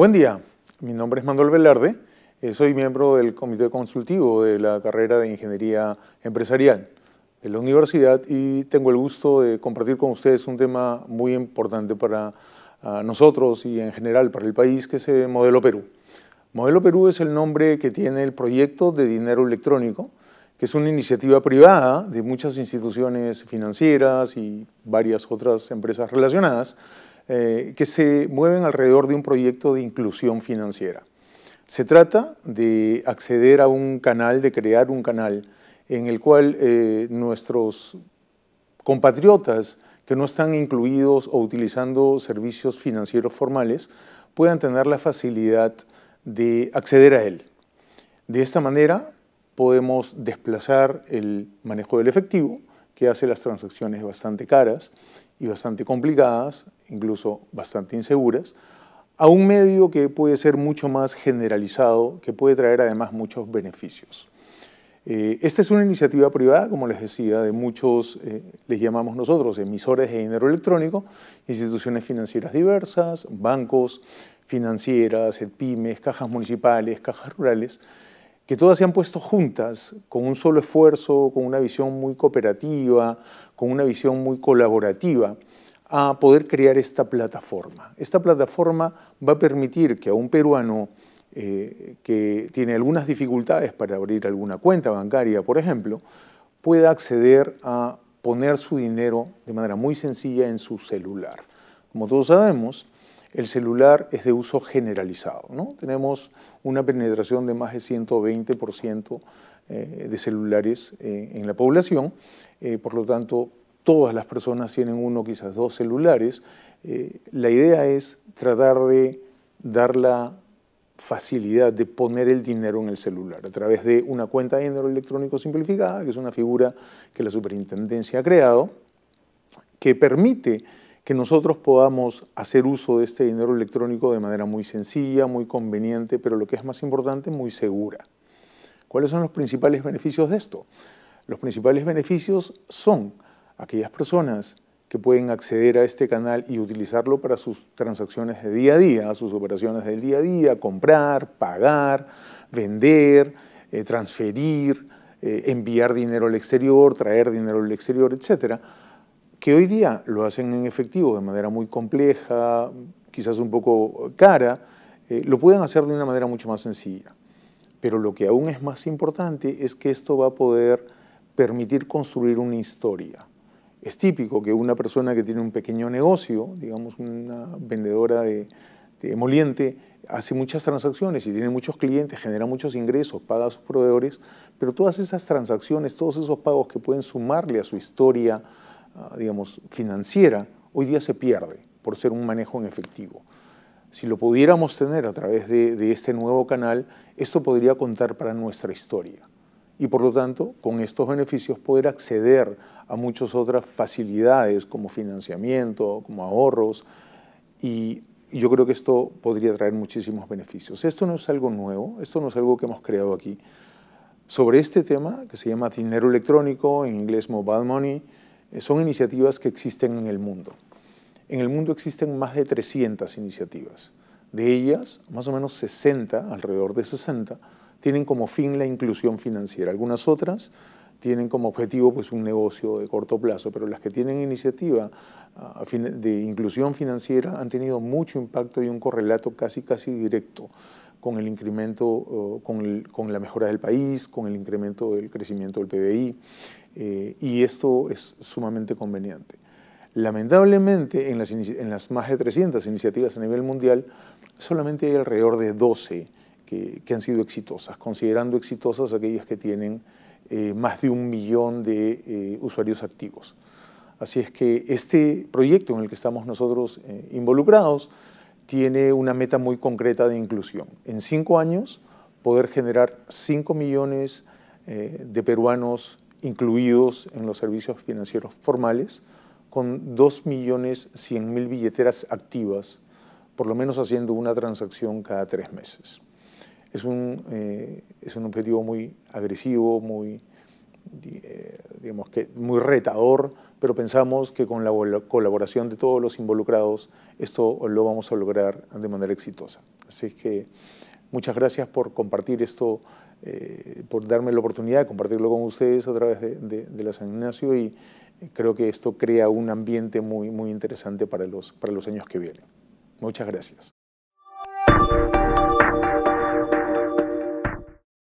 Buen día, mi nombre es Manuel Velarde, eh, soy miembro del Comité Consultivo de la carrera de Ingeniería Empresarial de la universidad y tengo el gusto de compartir con ustedes un tema muy importante para ah, nosotros y en general para el país, que es el eh, Modelo Perú. Modelo Perú es el nombre que tiene el proyecto de dinero electrónico, que es una iniciativa privada de muchas instituciones financieras y varias otras empresas relacionadas, eh, que se mueven alrededor de un proyecto de inclusión financiera. Se trata de acceder a un canal, de crear un canal en el cual eh, nuestros compatriotas que no están incluidos o utilizando servicios financieros formales puedan tener la facilidad de acceder a él. De esta manera podemos desplazar el manejo del efectivo, que hace las transacciones bastante caras y bastante complicadas incluso bastante inseguras, a un medio que puede ser mucho más generalizado, que puede traer además muchos beneficios. Eh, esta es una iniciativa privada, como les decía, de muchos, eh, les llamamos nosotros, emisores de dinero electrónico, instituciones financieras diversas, bancos, financieras, eh, pymes, cajas municipales, cajas rurales, que todas se han puesto juntas con un solo esfuerzo, con una visión muy cooperativa, con una visión muy colaborativa, a poder crear esta plataforma. Esta plataforma va a permitir que a un peruano eh, que tiene algunas dificultades para abrir alguna cuenta bancaria, por ejemplo, pueda acceder a poner su dinero de manera muy sencilla en su celular. Como todos sabemos, el celular es de uso generalizado. ¿no? Tenemos una penetración de más de 120% eh, de celulares eh, en la población, por lo tanto todas las personas tienen uno, quizás dos celulares. Eh, la idea es tratar de dar la facilidad de poner el dinero en el celular a través de una cuenta de dinero electrónico simplificada, que es una figura que la superintendencia ha creado, que permite que nosotros podamos hacer uso de este dinero electrónico de manera muy sencilla, muy conveniente, pero lo que es más importante, muy segura. ¿Cuáles son los principales beneficios de esto? Los principales beneficios son aquellas personas que pueden acceder a este canal y utilizarlo para sus transacciones de día a día, sus operaciones del día a día, comprar, pagar, vender, eh, transferir, eh, enviar dinero al exterior, traer dinero al exterior, etcétera, que hoy día lo hacen en efectivo de manera muy compleja, quizás un poco cara, eh, lo pueden hacer de una manera mucho más sencilla. Pero lo que aún es más importante es que esto va a poder permitir construir una historia es típico que una persona que tiene un pequeño negocio, digamos una vendedora de, de emoliente, hace muchas transacciones y tiene muchos clientes, genera muchos ingresos, paga a sus proveedores, pero todas esas transacciones, todos esos pagos que pueden sumarle a su historia, ah, digamos, financiera, hoy día se pierde por ser un manejo en efectivo. Si lo pudiéramos tener a través de este nuevo canal, esto podría contar para nuestra historia y por lo tanto con estos beneficios poder acceder a muchas otras facilidades como financiamiento, como ahorros y yo creo que esto podría traer muchísimos beneficios. Esto no es algo nuevo, esto no es algo que hemos creado aquí. Sobre este tema, que se llama dinero electrónico, en inglés mobile money, eh, son iniciativas que existen en el mundo. En el mundo existen más de 300 iniciativas. De ellas, más o menos 60, alrededor de 60, tienen como fin la inclusión financiera. Algunas otras tienen como objetivo pues, un negocio de corto plazo, pero las que tienen iniciativa ah, de inclusión financiera han tenido mucho impacto y un correlato casi casi directo con el incremento, con, la mejora del país, con el incremento del crecimiento del PBI, eh, y esto es sumamente conveniente. Lamentablemente, en las, en las más de 300 iniciativas a nivel mundial, solamente hay alrededor de 12 que, han sido exitosas, considerando exitosas aquellas que tienen eh, más de un millón de eh, usuarios activos. Así es que este proyecto en el que estamos nosotros eh, involucrados tiene una meta muy concreta de inclusión. En cinco años, poder generar cinco millones de peruanos incluidos en los servicios financieros formales, con dos millones cien mil billeteras activas, por lo menos haciendo una transacción cada tres meses. Eh, es un, objetivo muy agresivo, muy, eh, digamos que muy retador, pero pensamos que con la colaboración de todos los involucrados esto lo vamos a lograr de manera exitosa. Así que muchas gracias por compartir esto, eh, por darme la oportunidad de compartirlo con ustedes a través de, de, la San Ignacio y creo que esto crea un ambiente muy, muy interesante para los, para los años que vienen. Muchas gracias.